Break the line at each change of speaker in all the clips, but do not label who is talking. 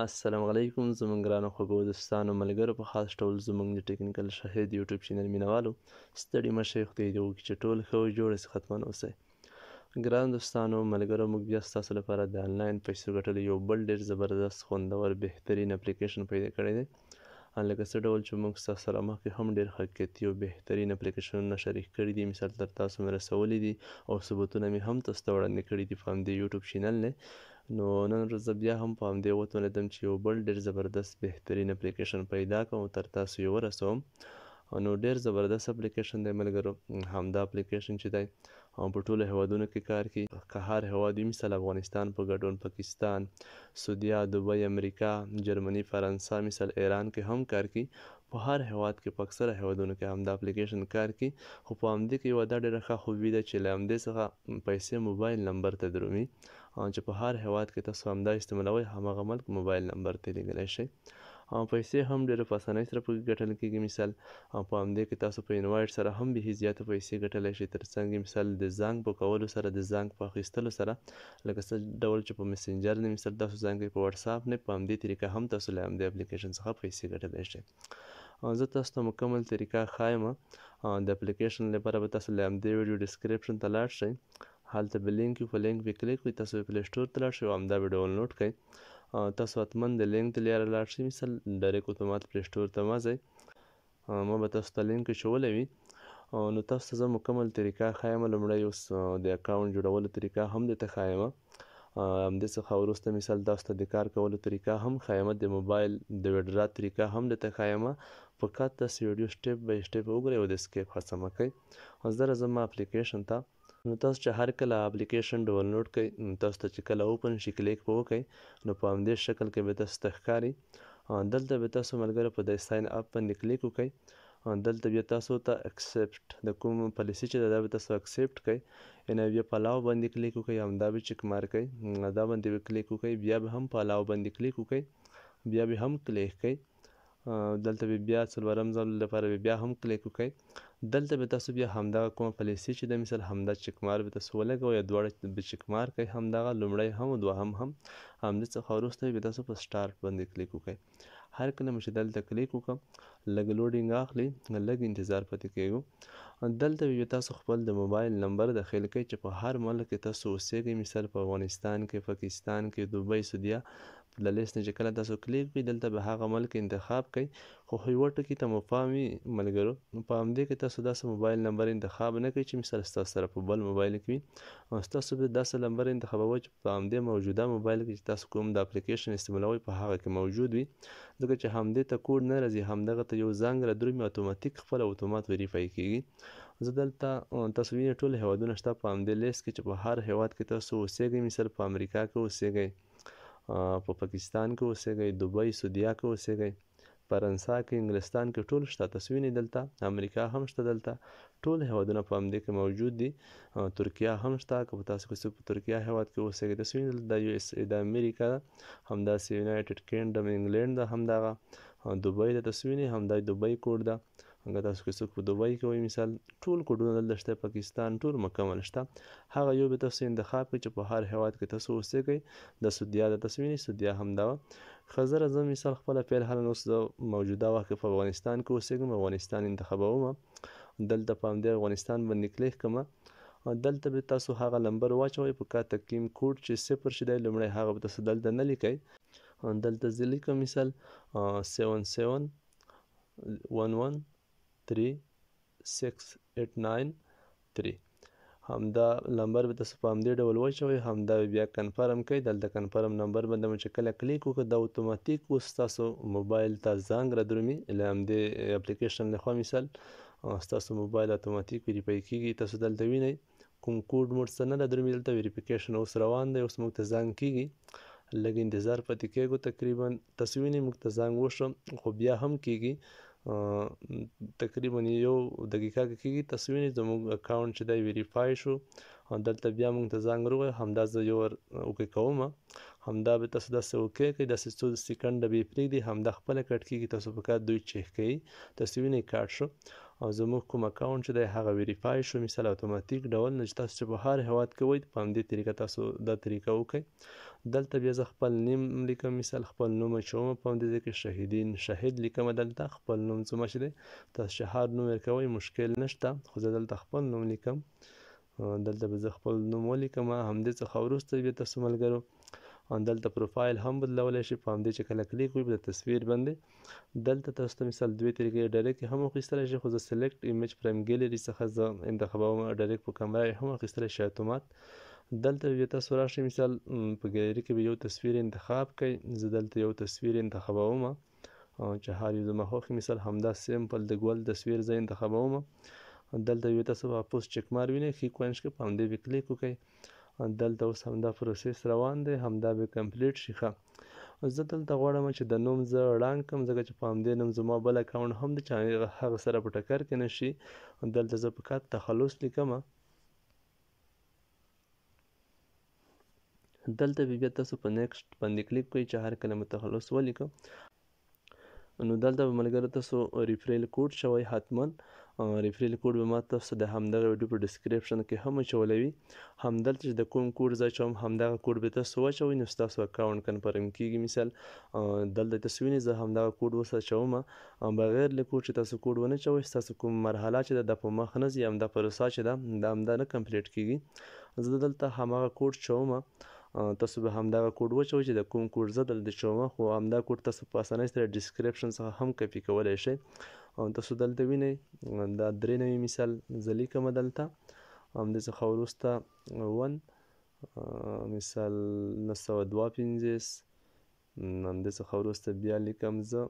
السلام علیکم زمونږ ګرانو خوږو دوستانو ملګرو په خاص ډول زمونږ د ټیکنیکل شهید یوټیوب چینل مینوالو ستړي مه شئ خدای دې وکړي چې ټول ښه او جوړ سي خدمن اوسئ ګران دوستانو ملګرو موږ بیا ستاسو لپاره د آنلاین پیسو ګټلو یو بل ډېر زبردست خوندور بهترین اپلیکیشن پیدا کړی دی لکه څه ډول چې موږ ستاسو سره مخکې هم ډېر حقیقتي او بهترین اپلیکیشنونه شریک کړي دي مثال تر تاسو مې رسولی دي او ثبوتونه مې هم تاسو ته وړاندې کړي دي په همدې یوټیوب چینل نه نو نن ورځ زه بیا هم په همدې وتونېدم چې یو بل ډېر زبردست بهترین اپلیکیشن پیدا کوم تر تاسو یې ورسوم نو ډیر زبردست اپلیکیشن دی ملګرو همدا اپلیکیشن چې دی په ټولو هیوادونو کې کار کوي که هر هیواد وي مثال افغانستان په ګډون پاکستان سعودیا دوبۍ امریکا جرمني فرانسه مثال ایران کې هم کار کوي په هر هیواد کې په اکثره هیوادونو کې همدا اپلیکیشن کار کوي خو په همدې کې یوه دا ډېره ښه خوبي ده چې له همدې څخه پیسې موبایل نمبر ته درومي چې په هر هیواد کې تاسو همدا استعمالوي هماغه ملک موبایل نمبر ته لیږلی شئ پیسې هم ډېر په اسانۍ سره په ګټل کېږي مثال په همدې کې تاسو په انوایټ سره هم به زیاته پیسې ګټلی شئ تر څنګ مثال د زنګ په کولو سره د زنګ په اخیستلو سره لکه څه ډول چې په مسنجر نه مثال تاسو زنګ کوي په واتساپ نه په همدې طریقه هم تاسو له همدې اپلیکیشن څخه پیسې ګټلی شئ زه تاسو ته مکمل طریقه خایم د اپلیکیشن لپاره به تاسو له همدې ویډیو ډسکرپشن ته لاړ شئ هلته به لینک وي په لینک به کلیک وي تاسو به پلی سټور ته لاړ شئ او همدا به ډاونلوډ کړئ تاسو حتما د لینک د لارې لاړ شئ مثال ډایرکټ اتومات پلی سټور ته مه ځئ ما به تاسو ته لینک اچولی وي نو تاسو ته زه مکمل طریقه ښایم لومړی اوس د اکاونټ جوړولو طریقه هم درته ښایم همدې څخه وروسته مثال تاسو ته د کار کولو طریقه هم ښایم د موبایل د ویډرا طریقه هم درته ښایم فقط تاسو ویډیو سټپ بای سټپ وګورئ او د سکیپ هڅه مه کوئ اوس زه راځم اپلیکیشن ته نو تاسو چې هر کله اپلیکیشن ډاونلوډ کړئ نو تاسو ته چې کله اوپن شي کلیک په وکړئ نو په همدې شکل کې به تاسو ته ښکاري دلته به تاسو ملګرو په د ساین اپ باندې کلیک وکړئ دلته بیا تاسو ته اکسپټ د کوم پالیسي چې دا به تاسو اکسپټ کړئ یعنې بیا په الاو باندې کلیک وکړئ همدا به چک مار کړئ دا باندې به کلیک وکړئ بیا به هم په الاو باندې کلیک وکړئ بیا به هم کلیک کړئ دلته بیا څلورم ځل لپاره بیا هم کلیک وکړئ دلته به تاسو بیا همدغه کومه پلیسي چې د مثال همدا چکمار به تاسو ولګوئ یا دواړه به چکمار کوئ همدغه لومړی هم او دوهم هم همدې څخه وروسته به تاسو په سټارټ باندې کلیک وکئ هر کله چې دلته کلیک وکړم لږ لوډینګ اخلي لږ انتظار پاتې کیږو دلته به تاسو خپل د موبایل نمبر داخل کړئ چې په هر ملک کې تاسو اوسېږئ مثال په افغانستان کې پاکستان کې دوبۍ سعودیه د لیست نه چې کله تاسو کلیک کړئ دلته به هغه ملک انتخاب کړئ خو یوه ټکي ته مو پام وي ملګرو په همدې کې تاسو داسې موبایل نمبر انتخاب نه کوئ چې مثال ستاسو سره په بل موبایل کې وي او ستاسو به داسې نمبر انتخابوئ چې په همدې موجوده موبایل کې چې تاسو کوم د اپلیکیشن استعمالوئ په هغه کې موجود وي ځکه چې همدې ته کوډ نه راځي همدغه ته یو زنګ رادرومي اتوماتیک خپل اتومات ویریفای کیږي زه دلته تاسو وینئ ټول هیوادونه شته په همدې لیست کې چې په هر هیواد کې تاسو اوسېږئ مثال په امریکا کې اوسېږئ په پاکستان کې اوسېږئ دوبۍ سعودیا کې اوسېږئ فرانسا کې انګلستان کې ټول شته تاسو دلته امریکا هم شته دلته ټول هیوادونه په همدې کې موجود دي ترکیه هم شته که په تاسو کې په ترکیه هیواد کې اوسېږئ تاسو وینئ د یو اس د امریکا همداسې یونایټډ کینګډم انګلینډ همدغه دوبۍ د تاسو وینئ همدا دوبۍ کوډ ده څنګه تاسو کې څوک په دوبۍ کې وایي مثال ټول کوډونه دلته شته پاکستان ټول مکمل شته هغه یو به تاسو انتخاب کړئ چې په هر هیواد کې تاسو اوسېږئ د سودیا د تسوینی سودیا هم دا خزر زم مثال خپل پیل حل اوس د موجوده وخت په افغانستان کې اوسېږم افغانستان انتخابوم دلته په همدې افغانستان باندې کلیک کوم دلته به تاسو هغه لمبر واچوي په کا تقیم کوډ چې صفر شیدای لمړی هغه به تاسو دلته نه لیکئ دلته زه لیکم مثال 77 11 تھری سکس ایټ ناین تھری همدا لمبر به تاسو په همدې ډول واچوئ همدا به بیا کنفرم کوي دلته کنفرم نمبر باندې مو چې کله کلیک وکړو دا اتوماتیک اوس ستاسو موبایل ته زنګ رادرومي له همدې اپلیکیشن لخوا مثال ستاسو موبایل اتوماتیک ویریفای کیږي تاسو دلته وینئ کوم کوډ مور څه نه رادرومي دلته ویریفیکیشن اوس روان دی اوس موږ ته زنګ کیږي لږ انتظار پاتې کېږو تقریبا تصوینې موږ ته زنګ وشو خو بیا هم کیږي تقریبا یو دقیقه کې کیږي تصویر زموږ اکاونټ چې دی ویریفای شو دلته بیا موږ ته زنګ روغی همدا زه یو اوکی کوم همدا به تاسو داسې وکړئ که داسې څو سیکنډه به یې پرېږدي همدا خپله کټ کېږي تاسو په کار دوی چیک کوي تاسو وینئ کاټ شو او زموږ کوم اکاونټ چې دی هغه ویریفای شو مثال اتوماتیک ډول نه چې تاسو چې په هر هیواد کې وئ په همدې طریقه تاسو دا طریقه وکړئ دلته بیا زه خپل نیم لیکم مثال خپل نوم اچوم په همدې ځای کې شهیدین شهید لیکم دلته خپل نوم څومره چې دی تاسو شهاد نوم ورکوئ مشکل نشته خو زه دلته خپل نوم لیکم دلته به زه خپل نوم ولیکم همدې څخه وروسته بیا تاسو ملګرو دلته پروفایل هم بدلولی شئ په همدې چې کله کلیک وي د تصویر باندې دلته تاسو ته مثال دوې طریقې ډایرکټ هم اخیستلی شئ خو زه سلیکټ ایمیج فریم ګیلري څخه زه انتخابوم ډایرکټ په کمره یې هم اخیستلی شئ اتومات دلته یو تاسو راشئ مثال په ګیلري کې به یو تصویر انتخاب کړئ زه دلته یو تصویر انتخابوم چې هر یو زما خوښې مثال همدا سیمپل د ګل تصویر زه انتخابوم دلته یو تاسو واپس چک مار وینئ ښي کونج کې په همدې به کلیک وکړئ دلته اوس همدا پروسس روان دی همدا به کمپلیټ شي زه دلته غواړم چې د نوم زه ړنګ کړم ځکه چې په همدې نوم زما بل اکاونټ هم دی چې هغه سره په ټکر کې نه شي دلته زه په کات تخلص لیکم دلته بیا تاسو په نیکسټ باندې کلیک کوئ چې هر کله متخلص ولیکم نو دلته به ملګرو تاسو ریفریل کوډ شوی حتما ریفرل کوډ به ماته تاسو د همدغه ویډیو په ډسکرپشن کې هم اچولوي همدلته چې د کوم کوډ ځای چې هم همدغه کوډ به تاسو واچوئ نو ستاسو اکاونټ کنفرم کیږي مثال دلته تاسو وینئ زه همدغه کوډ اوس اچوم بغیر له کوډ چې تاسو کوډ ونه اچوئ ستاسو کوم مرحله چې د په مخ نه ځي همدا پروسه چې ده دا همدا نه کمپلیټ کیږي زه دلته هماغه کوډ چوم تاسو به همدغه کوډ وچوئ چې د کوم کوډ زدل د چومه خو همدا کوډ تاسو په اسانۍ سره ډسکرپشن څخه هم کپی کولی شئ او تاسو دلته وینئ دا درې نوي مثال زه لیکم دلته همدې څخه وروسته ون مثال نهه سوه دوه پنځوس همدې څخه وروسته بیا لیکم زه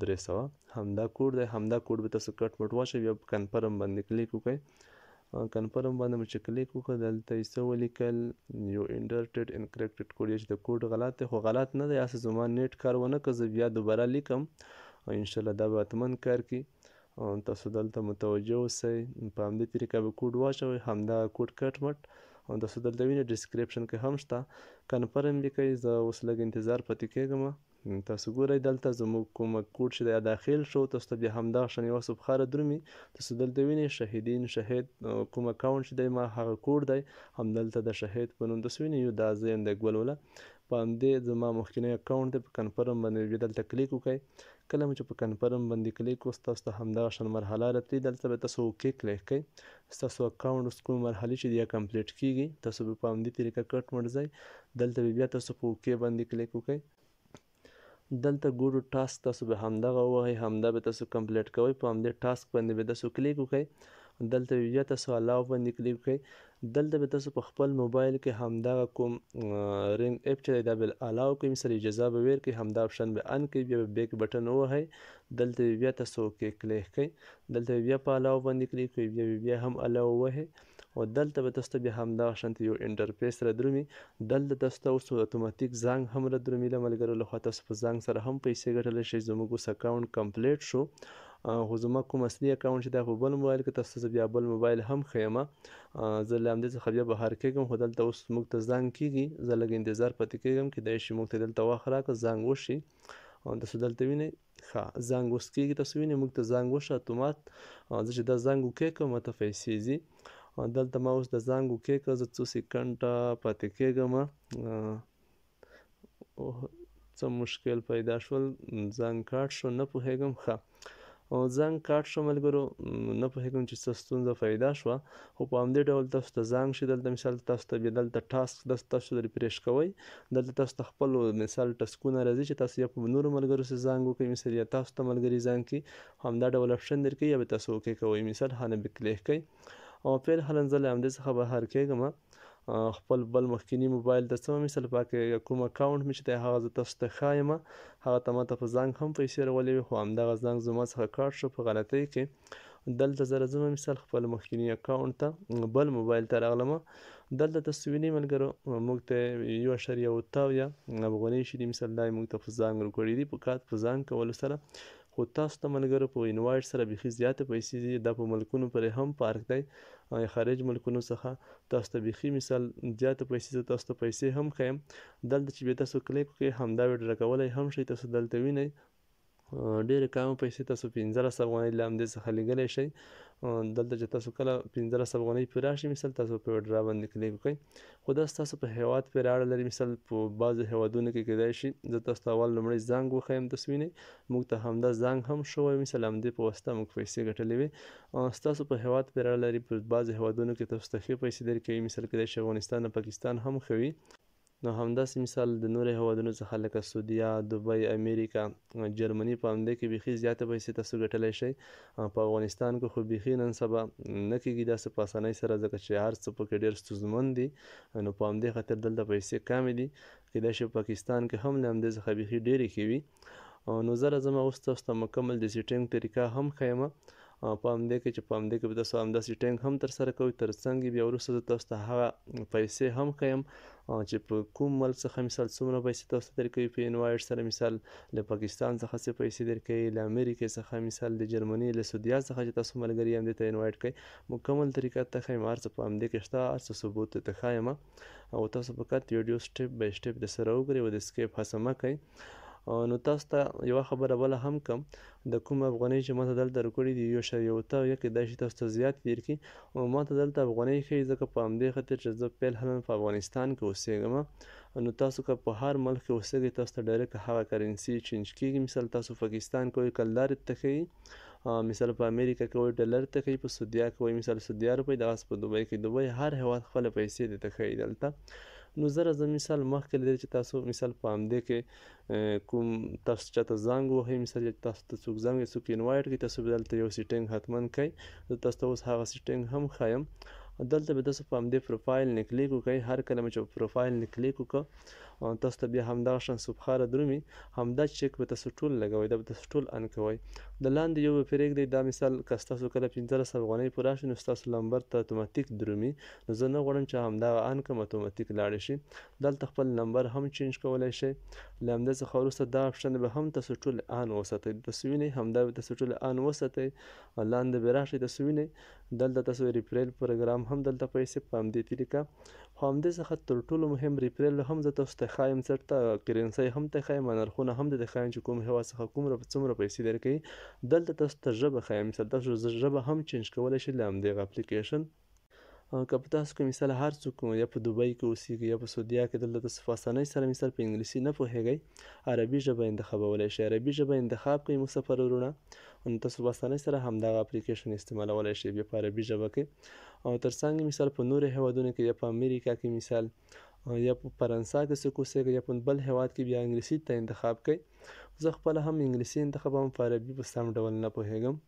درې سوه همدا کوډ دی همدا کوډ به تاسو کټ مټ واچوئ بیا په کنفرم باندې کلیک وکړئ کنفرم باندې مو چې کلیک وکړه دلته یې څه ولیکل یو انډرټډ انکریپټډ کوډ چې د کوډ غلط دی خو غلط نه دی هسې زما نیټ کار ونه که زه بیا دوباره لیکم او انشاءالله دا به حتما کار کوي تاسو دلته متوجه اوسئ په همدې طریقه به کوډ واچوئ همدا کوډ کټ مټ تاسو دلته وینئ ډسکرپشن کې هم شته کنفرم لیکئ زه اوس لږ انتظار پاتې کیږم تاسو ګورئ دلته زموږ کوم کوډ چې دا داخل شو تاسو ته بیا همدا شان یوه سبخاره درومي تاسو دلته وینئ شهیدین شهید کوم اکاونټ چې دی ما هغه کوډ دی همدلته د شهید په نوم تاسو وینئ یو دا زه یم د ګلوله په همدې زما مخکینی اکاونټ دی په کنفرم باندې بیا دلته کلیک وکئ کله مو چې په کنفرم باندې کلیک وکړئ تاسو ته همدغه شان مرحله راځي دلته به تاسو اوکې کلیک کړئ ستاسو اکاونټ اوس کومه مرحله چې دی کمپلیټ کیږي تاسو به په همدې طریقه کټ مرځئ دلته بیا تاسو په اوکې باندې کلیک وکړئ دلته ګورو ټاسک تاسو به همدغه وهئ همدا به تاسو کمپلیټ کوئ په همدې ټاسک باندې به تاسو کلیک وکړئ دلته بیا تاسو الاو باندې کلیک کړئ دلته به تاسو په خپل موبایل کې همدغه کوم رنګ اپ چې دا بل الاو کوي سره اجازه به ورکړي همدا آپشن به ان کوي بیا بیک بټن ووهئ دلته بیا تاسو کې کلیک کړئ دلته بیا په الاو باندې کلیک کړئ بیا بیا هم الاو ووهئ او دلته به تاسو به هم دا شانت یو انټرفیس را درومي دلته تاسو اوس اتوماتیک زنګ هم را درومي لملګرو له خوا تاسو په زنګ سره هم پیسې ګټل شي زموږ اوس اکاونټ کمپلیټ شو خو زما کوم اصلي اکاونټ چې دا په بل موبایل کې تاسو ته بیا بل موبایل هم ښیمه زه له همدې څخه بیا بهر کېږم خو دلته اوس موږ ته زنګ کېږي زه لږ انتظار پاتې کېږم کیدای شي موږ ته دلته وخت راکړه زنګ وشي تاسو دلته وینئ ښه زنګ اوس کېږي تاسو وینئ موږ ته زنګ وشه اتومات زه چې دا زنګ وکړم کوم ته پیسې ځي دلته ما اوس د زنګ وکړ که زه څو سیکنډه پاتې کېږم څه مشکل پیدا شول زنګ کاټ شو نه پوهیږم ښه او زنګ کاټ شو ملګرو نه پوهېږم چې څه ستونزه پیدا شوه خو په همدې ډول تاسو ته زنګ شي دلته مثال تاسو ته بیا دلته ټاسک د تاسو د ریفریش کوئ دلته تاسو ته خپل مثال ټسکونه راځي چې تاسو یا په نورو ملګرو سره زنګ وکړئ مثال یا تاسو ته ملګري زنګ کړي همدا ډول اپشن درکوي یا به تاسو اوکې کوئ مثال هانه به کلیک کوئ او پیل حالا زه له همدې څخه بهر کیږم خپل بل مخکینی موبایل د سم مثال پاکه کوم اکاونټ می چې د هغه ز تاسو ته خایم هغه ته ماته په زنګ هم پیسې راولې خو هم دغه زنګ زما څخه کار شو په غلطۍ کې دلته زره زما مثال خپل مخکینی اکاونټ ته بل موبایل ته راغلم دلته تاسو وینئ ملګرو موږ ته یو شریه او تاویا افغاني شې مثال دای موږ ته په زنګ ورکړې دي په کات په زنګ کول سره خو تاسو ته ملګرو په انوایټ سره بيخي زیاته پیسې دي دا په ملکونو پرې هم پارک دی خارج ملکونو څخه تاسو ته بيخي مثال زیاته پیسې تاسو ته پیسې هم خیم دلته چې به تاسو کلیک کې همدا ویډیو کولای هم شي تاسو دلته وینئ ډېر کم پیسې تاسو 15 افغانۍ لاندې څخه لګلی شئ دلته چې تاسو کله 15 افغانۍ پر راشي مثال تاسو په ډرا باندې کلیک وکړئ خو دا تاسو په هیواد پر اړه لري مثال په بعض هیوادونو کې کېدای شي زه تاسو ته اول لمړی زنګ وخیم تسوینه موږ ته همدا زنګ هم شوی مثال هم دې په واسطه موږ پیسې ګټلې وي تاسو په هیواد پر اړه لري په بعض هیوادونو کې تاسو ته پیسې درکې مثال کېدای شي افغانستان او پاکستان هم خوي نو همداسې مثال د نورو هیوادونو څخه لکه سعودیا دبی امریکا جرمني په همدې کې بیخي زیاته پیسې تاسو ګټلی شئ په افغانستان کې خو بیخي نن سبا نه کېږي داسې په اسانۍ سره ځکه چې هر څه پکې ډېر ستونزمن دي نو په همدې خاطر دلته پیسې کمې دي کېدای شي پاکستان کې هم له همدې څخه بیخي ډېرې ښې وي نو زه راځم اوس تاسو ته مکمل د سیټینګ طریقه هم ښیمه په همدې کې چې په همدې کې به تاسو همداسې ټینګ هم ترسره کوئ تر څنګ بیا وروسته زه تاسو ته هغه پیسې هم ښیم چې په کوم ملک څخه مثال څومره پیسې تاسو ته درکوي په انوایټ سره مثال له پاکستان څخه څه پیسې درکوي له امریکې څخه مثال د جرمني له سعودیا څخه چې تاسو ملګري هم دې ته انوایټ کوي مکمل طریقه ته ښیم هر څه په همدې کې شته هر څه ثبوت ته ښیم او تاسو فقط ویډیو سټپ بای سټپ د سره وګورئ او د سکیپ هڅه مه کوئ نو تاسو ته یو خبره بل هم کم د کوم افغانۍ چې ماته دلته راکړي دي یو شریو ته یو کې د شي تاسو ته زیات ویر کی او ماته دلته افغانۍ کې ځکه په همدې خاطر چې زه پیل هلن په افغانستان کې اوسېږم نو تاسو که په هر ملک کې اوسېږئ تاسو ته ډایرکټ هغه کرنسي چینج کیږي مثال تاسو پاکستان کې کلدار ته کوي مثال په امریکا کې وایي ډالر ته کوي په سعودیا کې وایي مثال سعودیا روپۍ دغه په دوبۍ کې دوبۍ هر هیواد خپل پیسې د تخې دلته نو زره زم مثال مخکې لري چې تاسو مثال پام دې کې کوم تاسو چاته زنګ وهي مثال تاسو ته څوک زنګ څوک انوایټ کی تاسو بدلته یو سیټینګ حتمن کړئ تاسو اوس هغه سیټینګ هم خایم دلته به تاسو په همدې پروفایل نه کلیک وکړئ هر کله چې پروفایل نه کلیک وکړئ تاسو ته بیا همدغه شان سبخاره درومي همدا چک به تاسو ټول لګوي دا به تاسو ټول ان کوئ د لاندې یو پرېږدئ دا مثال که ستاسو کله پنځلس افغانۍ پوره شي نو ستاسو لمبر ته اتوماتیک درومي نو زه نه غواړم چې همدغه ان کم اتوماتیک لاړ شي دلته خپل نمبر هم چینج کولی شئ له همدې څخه وروسته دا آپشن به هم تاسو ټول ان وساتئ تاسو وینئ همدا به تاسو ټول ان وساتئ لاندې به راشئ تاسو وینئ دلته تاسو ریفریل پروګرام هم دلته پیسې په همدې طریقه خو همدې څخه تر ټولو مهم ریپریل هم زه تاسو ته ښایم چېرته کرنسۍ هم ته ښایم نرخونه هم درته ښایم چې کوم هېواد څخه کومره څومره پیسې درکوي دلته تاسو ته ژبه ښایم مثال تاسو ژبه هم چینج کولی شئ له همدغه اپلیکیشن که په تاسو کې مثال هر څوک یا په دوبۍ کې اوسېږي یا په سعودیا کې دلته تاسو په اسانۍ سره مثال په انګلیسي نه پوهیږئ عربي ژبه انتخابولی شئ عربي ژبه انتخاب کوي مسافر وروڼه نو تاسو په اسانۍ سره همدغه اپلیکیشن استعمالولی شئ بیا په عربي ژبه کې او ترڅنګ مثال په نورو هیوادونو کې یا په امریکا کې مثال یا په فرانسا کې څه کوسه یا په بل هیواد کې بیا انګلیسي ته انتخاب کړي زه خپل هم انګلیسي انتخابوم په عربي په سم ډول نه پوهیږم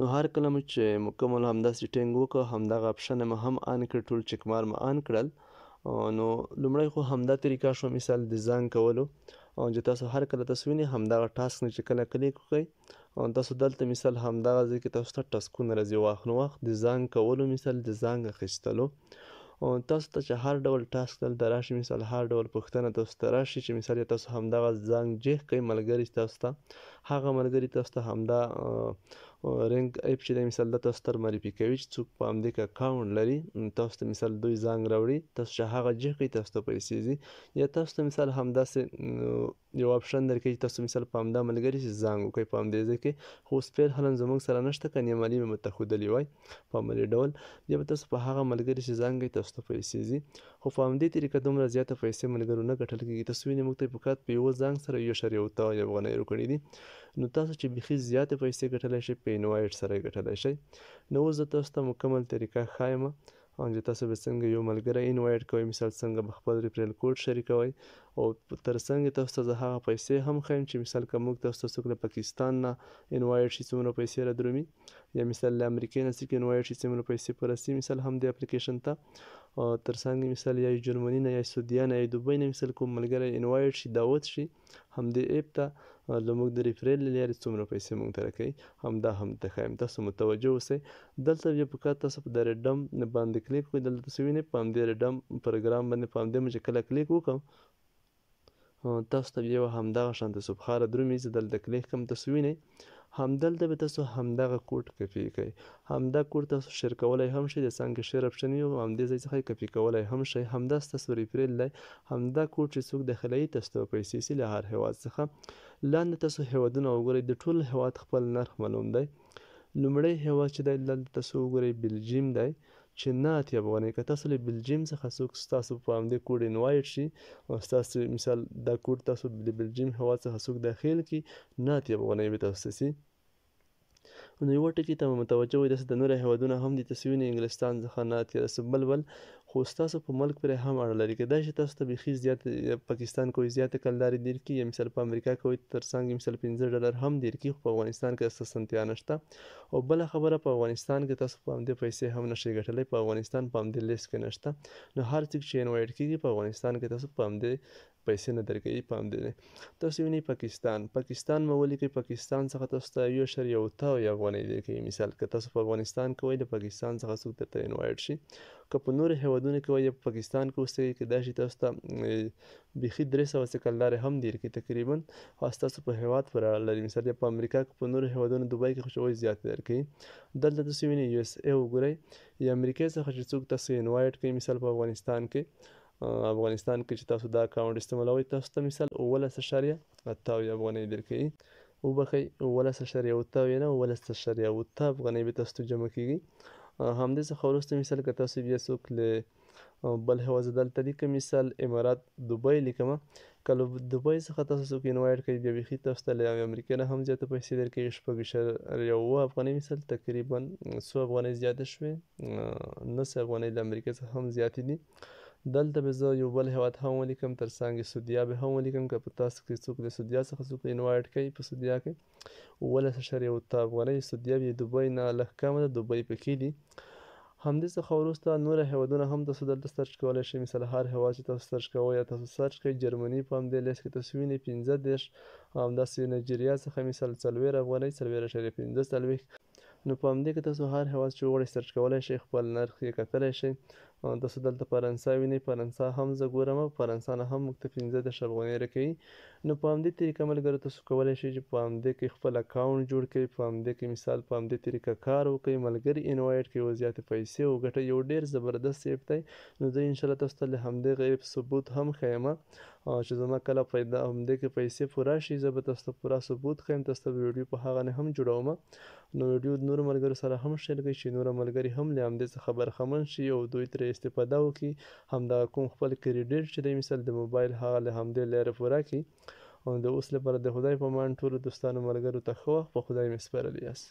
نو هر کله مې چې مکمل همداسې ټینګ وکړ همدغه اپشن مې هم آن کړ ټول چکمار مې آن کړل نو لومړی خو همدا طریقه شو مثال ډیزاین کولو او چې تاسو هر کله تسوینه همدغه ټاسک نه چې کله کلیک وکړئ تاسو دلته مثال همدغه ځای کې تاسو ته ټسکونه راځي واخنو وخت د زنګ کولو مثال د زنګ اخیستلو تاسو ته چې هر ډول ټاسک دلته راشي مثال هر ډول پوښتنه تاسو ته راشي چې مثال تاسو همدغه زنګ جه کوي ملګری تاسو ته هغه ملګری تاسو ته همدا رنګ اپ چې د مثال د تاسو تر معرفي کوي چې څوک په همدې کې اکاونټ لري تاسو ته مثال دوی زنګ راوړي تاسو چې هغه جه کوي تاسو ته پیسې دي یا تاسو ته مثال همداسې یو اپشن درکې چې تاسو مثال په همدا ملګری سي زنګ وکړي په همدې ځای کې خو سپیر هلن زموږ سره نشته کني مالی متخودلی وای په ملي ډول بیا تاسو په هغه ملګری سي زنګ کوي تاسو ته پیسې دي خو په همدې طریقه دومره زیاته پیسې ملګرو نه ګټل کېږي تصویر موږ ته فقط په یوه زنګ سره یو شریه او تا یو غنۍ روکړي دي نو تاسو چې بیخي زیاتې پیسې ګټلی شئ په انوایټ سره یې ګټلی شئ نو اوس زه تاسو ته مکمل طریقه ښایم او چې تاسو به څنګه یو ملګری انوایټ کوئ مثال څنګه به خپل ریفرل کوډ شریکوئ او تر څنګه تاسو ته هغه پیسې هم خیم چې مثال کوم تاسو څوک له پاکستان نه انوایټ شي څومره پیسې را درومي یا مثال له امریکای نه څوک انوایټ شي څومره پیسې پرسي مثال هم د اپلیکیشن ته او تر څنګه مثال یا جرمنی نه یا سعودیا نه یا دوبۍ نه مثال کوم ملګری انوایټ شي دعوت شي هم د اپ ته زموږ د ریفرل لري څومره پیسې مونږ ته راکړي همدا هم ته خایم تاسو متوجه اوسئ دلته یو پکا تاسو په ریډم باندې کلیک کوئ دلته تاسو وینئ پام دې ریډم پروګرام باندې پام دې مې کله کلیک وکم تاسو ته یو همدا شانته سبحانه درومې زدل د کلیک کم تاسو وینئ همدلته به تاسو همدغه کوډ کپی کوئ همدا کوډ تاسو شیر کولی هم شئ د څنګه شیر اپشن یو همدې ځای څخه کپی کولی هم شئ همدا ستاسو ریفرل دی همدا کوډ چې څوک داخلوي تاسو پیسې سي له هر هیواد څخه لاندې تاسو هیوادونه وګورئ د ټول هیواد خپل نرخ معلوم دی لومړی هیواد چې دی دلته تاسو وګورئ بلجیم دی چې نه اتیا افغانۍ که تاسو له بلجیم څخه څوک ستاسو په همدې کوډ انوایټ شي او ستاسو مثال دا کوډ تاسو د بلجیم هېواد څخه څوک داخل کړي نه اتیا افغانۍ به تاسو سي نو یوه ټکي ته متوجه وي داسې د نورو هېوادونه هم د تصویرونه انګلستان څخه نه تېرسي بل بل خو تاسو په ملک پرې هم اړه لري کېدای شي تاسو ته بيخي زیات پاکستان کوی زیات کلداري دی کې یا مثال په امریکا کوی ترڅنګ مثال 15 ډالر هم دی کې په افغانستان کې اساسنتیا نشته او بل خبره په افغانستان کې تاسو په همدې پیسې هم نشي ګټلې په افغانستان په همدې لیست کې نشته نو هر څوک چې انوایټ کیږي په افغانستان کې تاسو په همدې پیسې نه درکې پام دی تاسو یونی پاکستان پاکستان مولي کې پاکستان څخه تاسو ته یو شر یو تا یو افغاني دی کې مثال که تاسو په افغانستان کې د پاکستان څخه څوک ته انوایټ شي که په نور هیوادونو کې وایي په پاکستان کې اوسئ کې دا شي تاسو ته بیخي درې سوه سیکل لارې هم ډېر کې تقریبا او ستاسو په هیواد پورې لري مثال په امریکا کې په نورو هیوادونو دوبۍ کې خوشوي زیات درکوي دلته تاسو وینئ یو اس ای وګورئ یا امریکا څخه چې څوک تاسو انوایټ کوي مثال په افغانستان کې افغانستان کې چې تاسو دا اکاونټ استعمالوي تاسو ته مثال اولس اعشاریه اتاویه افغانۍ درکوي وبخئ اولس اعشاریه اتاویه نه اولس اعشاریه اته افغانۍ به تاسو ته جمع کیږي همدې څخه وروسته مثال که تاسو بیا څوک له بل هیواد دلته لیکه مثال امارات دوبۍ لیکمه که له دوبۍ څخه تاسو څوک انوایټ کوي بیا بیخي تاسو ته له امریکا نه هم زیاته پیسې درکوي شپږ اعشاریه اووه افغانۍ مثال تقریبا څو افغانۍ زیاته شوې نهسې افغانۍ له امریکا څخه هم زیاتې دي دلته به زه یو بل هیواد هم ولیکم تر څنګ سودیا به هم ولیکم که په تاسو کې څوک د سودیا څخه څوک انوایټ کوي په سودیا کې اوولس اعشاریه اوته افغانۍ سودیا بې دوبۍ نه لږ کمه ده دوبۍ پکې دي همدې څخه وروسته نور هیوادونه هم تاسو دلته سرچ کولی شئ مثال هر هیواد چې تاسو سرچ کوئ یا تاسو سرچ کوئ جرمني په همدې لیست کې تاسو وینئ پنځه دېرش همداسې نایجیریا څخه مثال څلوېښت افغانۍ څلوېښت اعشاریه پنځه څلوېښت نو په همدې کې تاسو هر هیواد چې وغواړئ سرچ کولی شئ خپل نرخ یې کتلی شئ تاسو دلته فرانسه وینئ فرانسه هم زه ګورم فرانسه نه هم موږ ته پنځه دېرش افغانۍ راکوي نو په همدې طریقه ملګرو تاسو کولی شئ چې په همدې کې خپل اکاونټ جوړ کړئ په همدې کې مثال په همدې طریقه کار وکړئ ملګري انوایټ کړئ او زیاتې پیسې وګټئ یو ډېر زبردست ایپ دی نو زه انشاءالله تاسو ته له همدې ایپ ثبوت هم ښیمه چې زما کله پیدا همدې کې پیسې پوره شي زه به تاسو ته پوره ثبوت ښیم تاسو ته ویډیو په هغه نه هم جوړوم نو ویډیو نور ملګرو سره هم شریک شي نور ملګری هم له همدې څخه برخمن شي او دوی ترې استفاده وکړي همدا کوم خپل کریډیټ چې د مثال د موبایل هغه له همدې لارې پوره کړي او د اوس لپاره د خدای په مان ټولو دوستانو ملګرو ته ښه په خدای مې سپارلی یاست